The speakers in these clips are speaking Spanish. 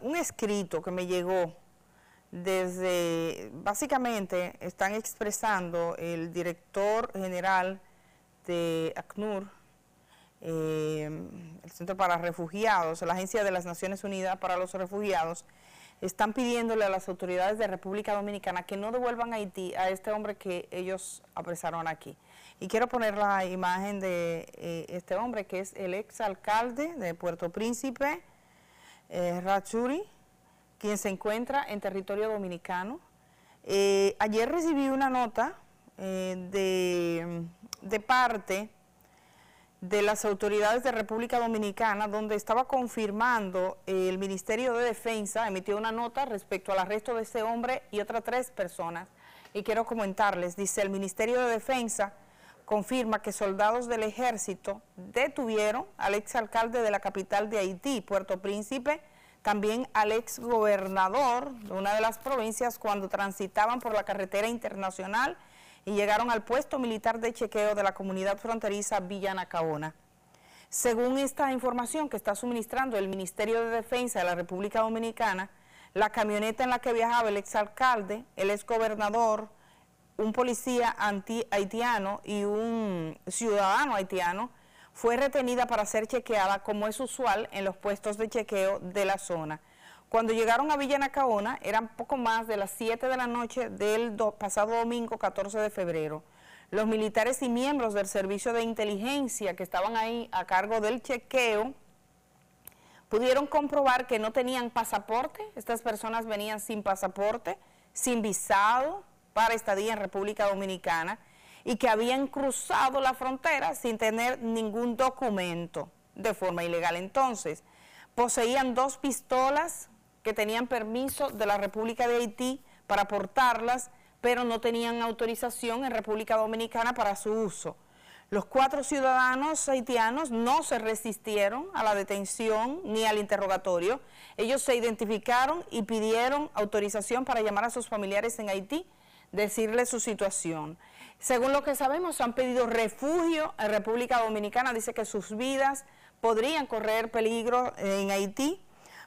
un escrito que me llegó desde, básicamente están expresando el director general de ACNUR, eh, el Centro para Refugiados, la Agencia de las Naciones Unidas para los Refugiados, están pidiéndole a las autoridades de República Dominicana que no devuelvan a Haití a este hombre que ellos apresaron aquí. Y quiero poner la imagen de eh, este hombre que es el exalcalde de Puerto Príncipe, eh, Rachuri, quien se encuentra en territorio dominicano. Eh, ayer recibí una nota eh, de, de, parte de las autoridades de República Dominicana, donde estaba confirmando el Ministerio de Defensa, emitió una nota respecto al arresto de este hombre y otras tres personas. Y quiero comentarles, dice el Ministerio de Defensa, confirma que soldados del ejército detuvieron al exalcalde de la capital de Haití, Puerto Príncipe, también al exgobernador de una de las provincias cuando transitaban por la carretera internacional y llegaron al puesto militar de chequeo de la comunidad fronteriza Villa Según esta información que está suministrando el Ministerio de Defensa de la República Dominicana, la camioneta en la que viajaba el exalcalde, el exgobernador, un policía anti haitiano y un ciudadano haitiano fue retenida para ser chequeada como es usual en los puestos de chequeo de la zona. Cuando llegaron a Villa Nacaona eran poco más de las 7 de la noche del pasado domingo 14 de febrero. Los militares y miembros del servicio de inteligencia que estaban ahí a cargo del chequeo pudieron comprobar que no tenían pasaporte, estas personas venían sin pasaporte, sin visado, para estadía en República Dominicana y que habían cruzado la frontera sin tener ningún documento de forma ilegal. Entonces, poseían dos pistolas que tenían permiso de la República de Haití para portarlas, pero no tenían autorización en República Dominicana para su uso. Los cuatro ciudadanos haitianos no se resistieron a la detención ni al interrogatorio. Ellos se identificaron y pidieron autorización para llamar a sus familiares en Haití decirle su situación. Según lo que sabemos, han pedido refugio en República Dominicana, dice que sus vidas podrían correr peligro en Haití.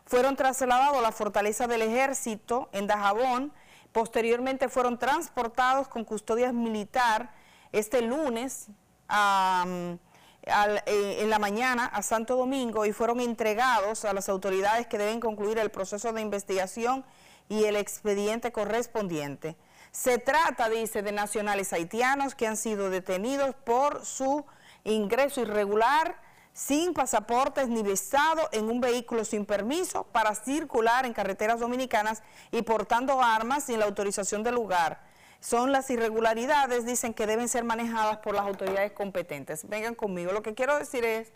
Fueron trasladados a la fortaleza del ejército en Dajabón, posteriormente fueron transportados con custodia militar este lunes eh, en la mañana a Santo Domingo y fueron entregados a las autoridades que deben concluir el proceso de investigación y el expediente correspondiente. Se trata, dice, de nacionales haitianos que han sido detenidos por su ingreso irregular, sin pasaportes ni visado, en un vehículo sin permiso para circular en carreteras dominicanas y portando armas sin la autorización del lugar. Son las irregularidades, dicen, que deben ser manejadas por las autoridades competentes. Vengan conmigo. Lo que quiero decir es,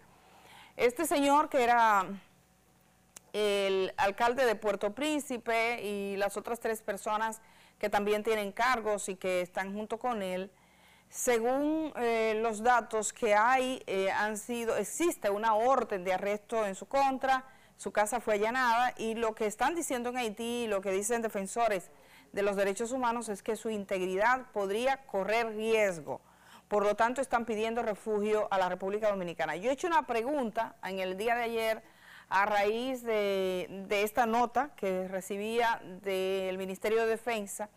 este señor que era el alcalde de Puerto Príncipe y las otras tres personas que también tienen cargos y que están junto con él, según eh, los datos que hay, eh, han sido, existe una orden de arresto en su contra, su casa fue allanada y lo que están diciendo en Haití, lo que dicen defensores de los derechos humanos es que su integridad podría correr riesgo. Por lo tanto, están pidiendo refugio a la República Dominicana. Yo he hecho una pregunta en el día de ayer a raíz de, esta nota que recibía del Ministerio de Defensa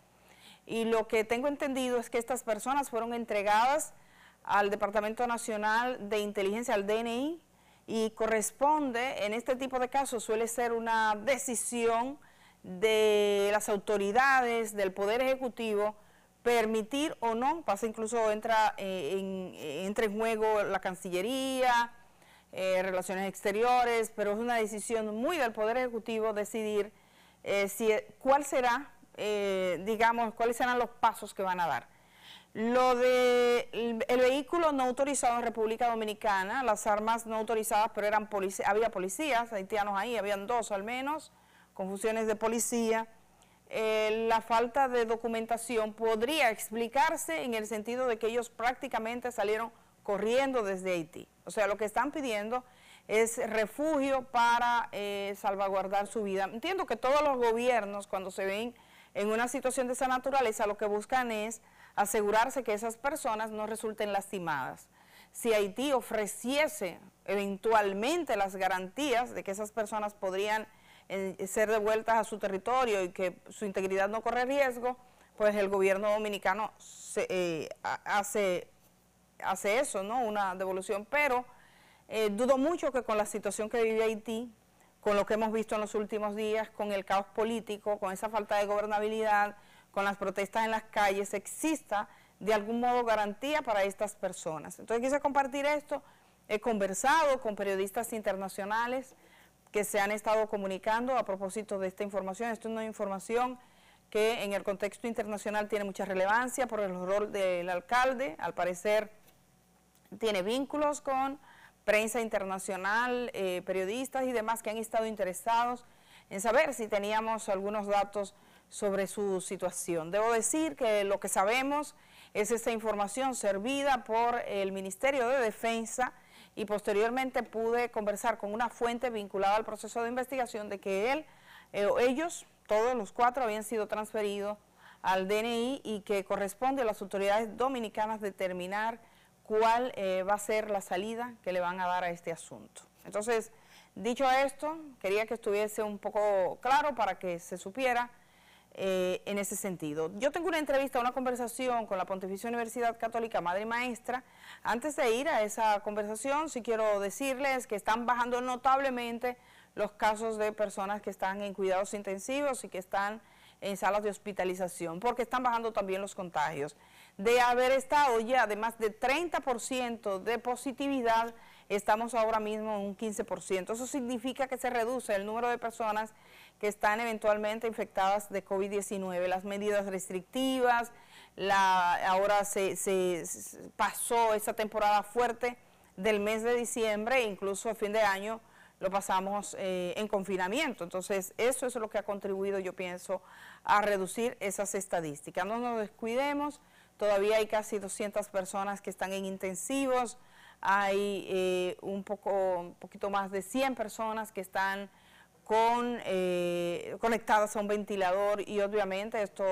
y lo que tengo entendido es que estas personas fueron entregadas al Departamento Nacional de Inteligencia, al DNI, y corresponde, en este tipo de casos suele ser una decisión de las autoridades, del Poder Ejecutivo, permitir o no, pasa incluso entra, eh, eh, entra en juego la Cancillería, eh, relaciones Exteriores, pero es una decisión muy del Poder Ejecutivo decidir eh, si, cuál será, eh, digamos, cuáles serán los pasos que van a dar. Lo de el, vehículo no autorizado en República Dominicana, las armas no autorizadas, pero eran había policías haitianos ahí, habían dos al menos, confusiones de policía. la falta de documentación podría explicarse en el sentido de que ellos prácticamente salieron corriendo desde Haití. O sea, lo que están pidiendo es refugio para eh, salvaguardar su vida. Entiendo que todos los gobiernos, cuando se ven en una situación de esa naturaleza, lo que buscan es asegurarse que esas personas no resulten lastimadas. Si Haití ofreciese eventualmente las garantías de que esas personas podrían eh, ser devueltas a su territorio y que su integridad no corre riesgo, pues el gobierno dominicano se, eh, hace hace eso, ¿no? Una devolución, pero eh, dudo mucho que con la situación que vive Haití, con lo que hemos visto en los últimos días, con el caos político, con esa falta de gobernabilidad, con las protestas en las calles, exista de algún modo garantía para estas personas. Entonces quise compartir esto, he conversado con periodistas internacionales que se han estado comunicando a propósito de esta información, esto es una información que en el contexto internacional tiene mucha relevancia por el rol del alcalde, al parecer tiene vínculos con prensa internacional, eh, periodistas y demás que han estado interesados en saber si teníamos algunos datos sobre su situación. Debo decir que lo que sabemos es esta información servida por el Ministerio de Defensa y posteriormente pude conversar con una fuente vinculada al proceso de investigación de que él, eh, ellos, todos los cuatro habían sido transferidos al DNI y que corresponde a las autoridades dominicanas determinar cuál eh, va a ser la salida que le van a dar a este asunto. Entonces, dicho esto, quería que estuviese un poco claro para que se supiera eh, en ese sentido. Yo tengo una entrevista, una conversación con la Pontificia Universidad Católica Madre y Maestra. Antes de ir a esa conversación, sí quiero decirles que están bajando notablemente los casos de personas que están en cuidados intensivos y que están en salas de hospitalización, porque están bajando también los contagios de haber estado ya de más de 30% de positividad, estamos ahora mismo en un 15%. Eso significa que se reduce el número de personas que están eventualmente infectadas de COVID-19. Las medidas restrictivas, ahora se, pasó esa temporada fuerte del mes de diciembre e incluso a fin de año lo pasamos eh, en confinamiento. Entonces, eso es lo que ha contribuido, yo pienso, a reducir esas estadísticas. No nos descuidemos. Todavía hay casi 200 personas que están en intensivos, hay eh, un, poco, un poquito más de 100 personas que están con, eh, conectadas a un ventilador y obviamente esto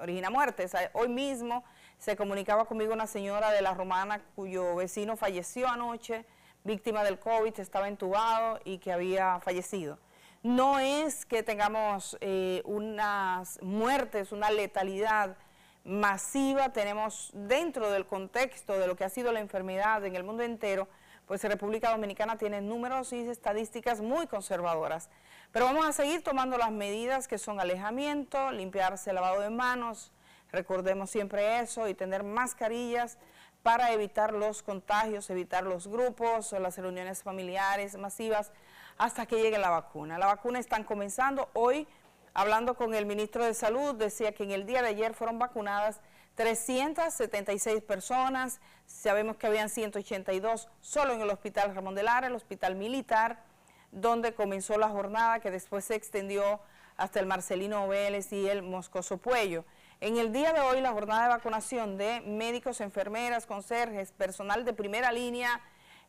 origina muertes. Hoy mismo se comunicaba conmigo una señora de la romana cuyo vecino falleció anoche, víctima del COVID, estaba entubado y que había fallecido. No es que tengamos eh, unas muertes, una letalidad masiva, tenemos dentro del contexto de lo que ha sido la enfermedad en el mundo entero, pues República Dominicana tiene números y estadísticas muy conservadoras. Pero vamos a seguir tomando las medidas que son alejamiento, limpiarse lavado de manos, recordemos siempre eso, y tener mascarillas para evitar los contagios, evitar los grupos, o las reuniones familiares masivas, hasta que llegue la vacuna. La vacuna están comenzando hoy, Hablando con el ministro de Salud, decía que en el día de ayer fueron vacunadas 376 personas, sabemos que habían 182 solo en el Hospital Ramón de Lara, el Hospital Militar, donde comenzó la jornada que después se extendió hasta el Marcelino Vélez y el Moscoso Puello. En el día de hoy la jornada de vacunación de médicos, enfermeras, conserjes, personal de primera línea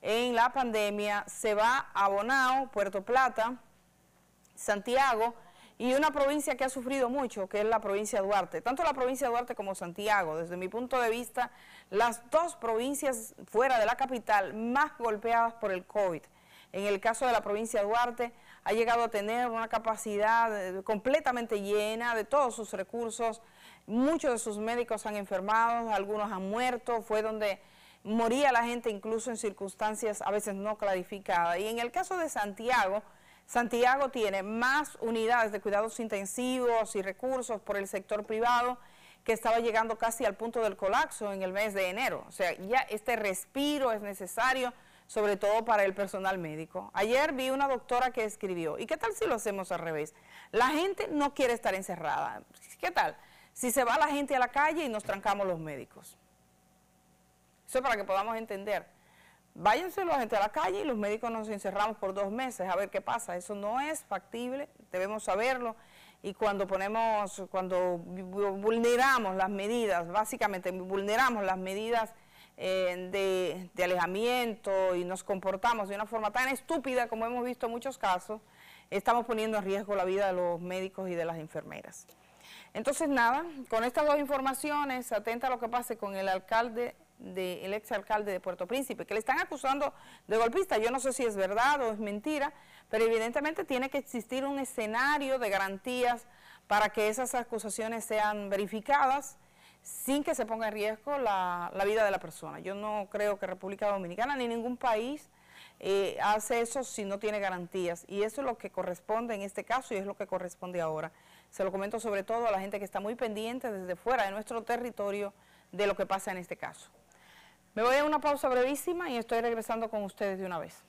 en la pandemia se va a Bonao, Puerto Plata, Santiago, y una provincia que ha sufrido mucho, que es la provincia de Duarte. Tanto la provincia de Duarte como Santiago, desde mi punto de vista, las dos provincias fuera de la capital más golpeadas por el COVID. En el caso de la provincia de Duarte, ha llegado a tener una capacidad eh, completamente llena de todos sus recursos. Muchos de sus médicos han enfermado, algunos han muerto, fue donde moría la gente incluso en circunstancias a veces no clarificadas. Y en el caso de Santiago, Santiago tiene más unidades de cuidados intensivos y recursos por el sector privado que estaba llegando casi al punto del colapso en el mes de enero. O sea, ya este respiro es necesario, sobre todo para el personal médico. Ayer vi una doctora que escribió, ¿y qué tal si lo hacemos al revés? La gente no quiere estar encerrada. ¿Qué tal? Si se va la gente a la calle y nos trancamos los médicos. Eso para que podamos entender váyanse la gente a la calle y los médicos nos encerramos por dos meses a ver qué pasa. Eso no es factible, debemos saberlo. Y cuando ponemos, cuando vulneramos las medidas, básicamente vulneramos las medidas eh, de, de, alejamiento y nos comportamos de una forma tan estúpida como hemos visto en muchos casos, estamos poniendo en riesgo la vida de los médicos y de las enfermeras. Entonces nada, con estas dos informaciones, atenta a lo que pase con el alcalde del ex exalcalde de Puerto Príncipe, que le están acusando de golpista. Yo no sé si es verdad o es mentira, pero evidentemente tiene que existir un escenario de garantías para que esas acusaciones sean verificadas sin que se ponga en riesgo la, vida de la persona. Yo no creo que República Dominicana ni ningún país eh, hace eso si no tiene garantías. Y eso es lo que corresponde en este caso y es lo que corresponde ahora. Se lo comento sobre todo a la gente que está muy pendiente desde fuera de nuestro territorio de lo que pasa en este caso. Me voy a una pausa brevísima y estoy regresando con ustedes de una vez.